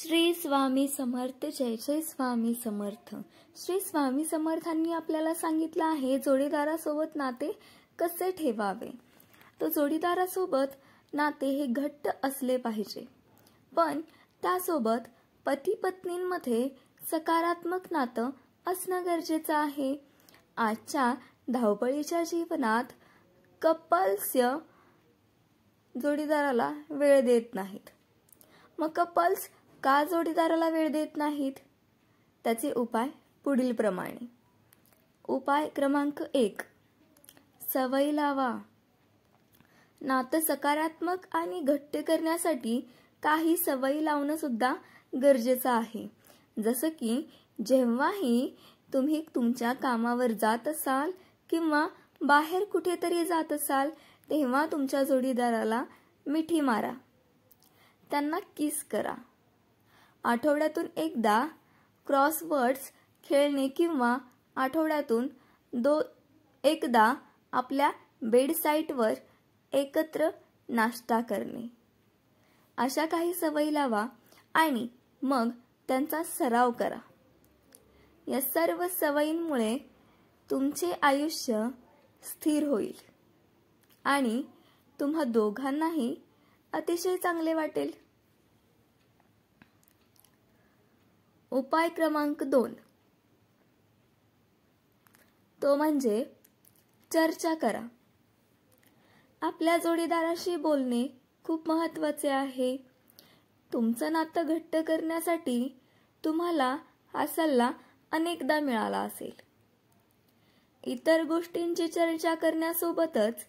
श्री स्वामी समर्थ जय जय स्वामी समर्थ श्री स्वामी समर्थांनी आपल्याला सांगितलं आहे जोडीदारासोबत नाते कसे ठेवावे तो जोडीदारासोबत नाते हे घट्ट असले पाहिजे पण त्यासोबत पती पत्नींमध्ये सकारात्मक नातं असणं गरजेचं आहे आजच्या धावपळीच्या जीवनात कपल्स जोडीदाराला वेळ देत नाहीत मग कपल्स का जोडीदाराला वेळ देत नाहीत त्याचे उपाय पुढील प्रमाणे उपाय क्रमांक एक सवय लावा नातं सकारात्मक आणि घट्ट करण्यासाठी काही सवयी लावणं सुद्धा गरजेचं आहे जसं की जेव्हाही तुम्ही तुमच्या कामावर जात असाल किंवा बाहेर कुठेतरी जात असाल तेव्हा तुमच्या जोडीदाराला मिठी मारा त्यांना किस करा आठवड्यातून एकदा क्रॉसवर्ड्स खेळणे किंवा आठवड्यातून दो एकदा आपल्या बेडसाईटवर एकत्र नाश्ता करणे अशा काही सवयी लावा आणि मग त्यांचा सराव करा या सर्व सवयींमुळे तुमचे आयुष्य स्थिर होईल आणि तुम्हा दोघांनाही अतिशय चांगले वाटेल उपाय क्रमांक दोन तो म्हणजे चर्चा करा आपल्या जोडीदाराशी बोलणे खूप महत्वाचे आहे तुमचं नातं घट्ट करण्यासाठी तुम्हाला हा सल्ला अनेकदा मिळाला असेल इतर गोष्टींची चर्चा करण्यासोबतच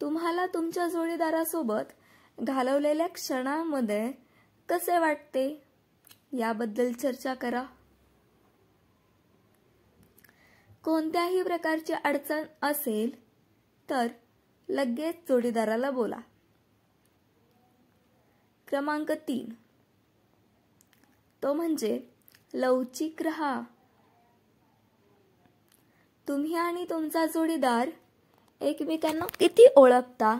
तुम्हाला तुमच्या जोडीदारासोबत घालवलेल्या क्षणामध्ये कसे वाटते याबद्दल चर्चा करा कोणत्याही प्रकारची अडचण असेल तर लगेच जोडीदाराला बोला क्रमांक तीन तो म्हणजे लवचिक रहा तुम्ही आणि तुमचा जोडीदार एकमेकांना किती ओळखता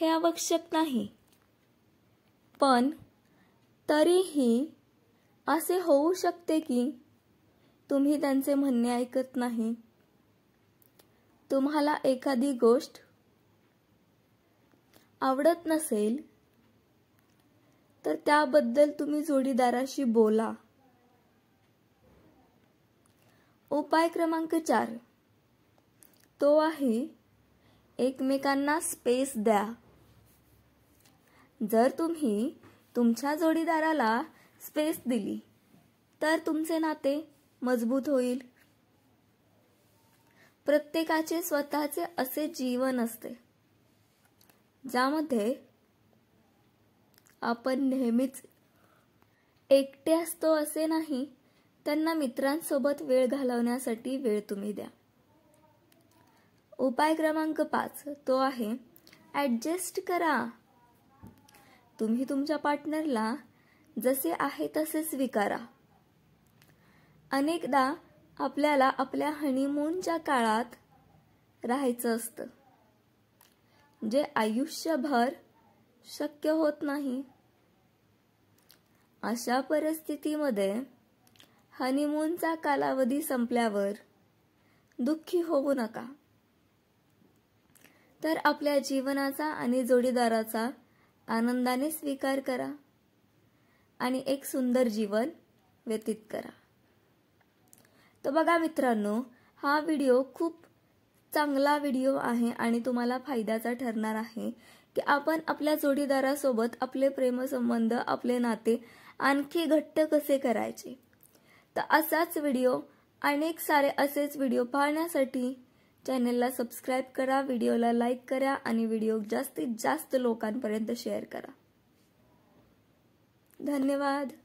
हे आवश्यक नाही पण तरीही असे होऊ शकते की तुम्ही त्यांचे म्हणणे ऐकत नाही तुम्हाला एखादी गोष्ट आवडत नसेल तर त्याबद्दल तुम्ही जोडीदाराशी बोला उपाय क्रमांक चार तो आहे एकमेकांना स्पेस द्या जर तुम्ही तुमच्या जोडीदाराला स्पेस दिली तर तुमचे नाते मजबूत होईल प्रत्येकाचे स्वतःचे असे जीवन असते ज्यामध्ये आपण नेहमीच एकटे असतो असे नाही त्यांना मित्रांसोबत वेळ घालवण्यासाठी वेळ तुम्ही द्या उपाय क्रमांक पाच तो आहे ॲडजस्ट करा तुम्ही तुमच्या पार्टनरला जसे आहे तसे स्वीकारा अनेकदा आपल्याला आपल्या हनीमूनच्या काळात राहायचं असतं जे आयुष्यभर शक्य होत नाही अशा परिस्थितीमध्ये हनीमूनचा कालावधी संपल्यावर दुःखी होऊ नका तर आपल्या जीवनाचा आणि जोडीदाराचा आनंदाने स्वीकार करा आणि एक सुंदर जीवन व्यतीत करा तर बघा मित्रांनो हा व्हिडिओ खूप चांगला व्हिडिओ आहे आणि तुम्हाला फायद्याचा ठरणार आहे की आपण आपल्या जोडीदारासोबत आपले प्रेमसंबंध आपले नाते आणखी घट्ट कसे करायचे तर असाच व्हिडिओ अनेक सारे असेच व्हिडिओ पाहण्यासाठी चॅनेलला सबस्क्राईब करा व्हिडिओला लाईक करा आणि व्हिडिओ जास्तीत जास्त लोकांपर्यंत शेअर करा धन्यवाद